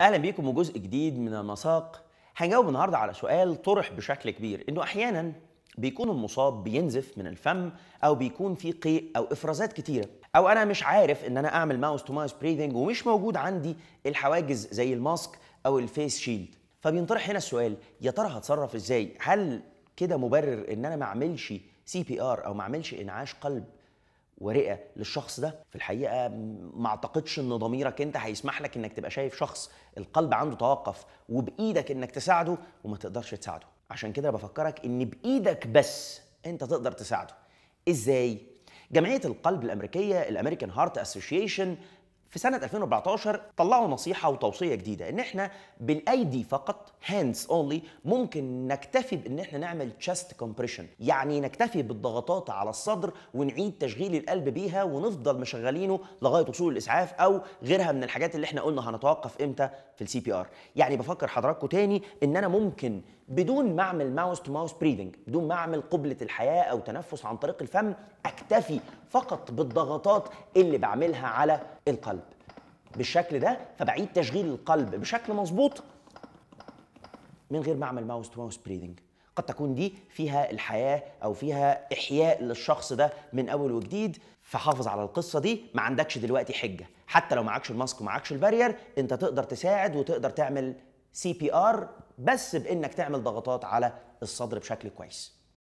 اهلا بيكم وجزء جديد من المساق هنجاوب النهارده على سؤال طرح بشكل كبير انه احيانا بيكون المصاب بينزف من الفم او بيكون في قيء او افرازات كتيره او انا مش عارف ان انا اعمل ماوس تو ماوس بريذنج ومش موجود عندي الحواجز زي الماسك او الفيس شيلد فبينطرح هنا السؤال يا ترى هتصرف ازاي هل كده مبرر ان انا ما اعملش سي بي ار او ما اعملش انعاش قلب ورئه للشخص ده في الحقيقه ما اعتقدش ان ضميرك انت هيسمح لك انك تبقى شايف شخص القلب عنده توقف وبايدك انك تساعده وما تقدرش تساعده عشان كده بفكرك ان بايدك بس انت تقدر تساعده ازاي جمعيه القلب الامريكيه الامريكان هارت اسوشيشن في سنه 2014 طلعوا نصيحه وتوصيه جديده ان احنا بالايدي فقط هاندز اونلي ممكن نكتفي بان احنا نعمل تشست كومبريشن يعني نكتفي بالضغطات على الصدر ونعيد تشغيل القلب بيها ونفضل مشغلينه لغايه وصول الاسعاف او غيرها من الحاجات اللي احنا قلنا هنتوقف امتى في السي بي ار يعني بفكر حضراتكم تاني ان انا ممكن بدون ما اعمل ماوس تو ماوس بريدنج بدون ما اعمل قبله الحياه او تنفس عن طريق الفم اكتفي فقط بالضغطات اللي بعملها على القلب بالشكل ده فبعيد تشغيل القلب بشكل مظبوط من غير ما اعمل ماوس تو ماوس بريدنج قد تكون دي فيها الحياه او فيها احياء للشخص ده من اول وجديد فحافظ على القصه دي ما عندكش دلوقتي حجه حتى لو معكش الماسك ومعكش البارير انت تقدر تساعد وتقدر تعمل سي بي ار بس بانك تعمل ضغطات على الصدر بشكل كويس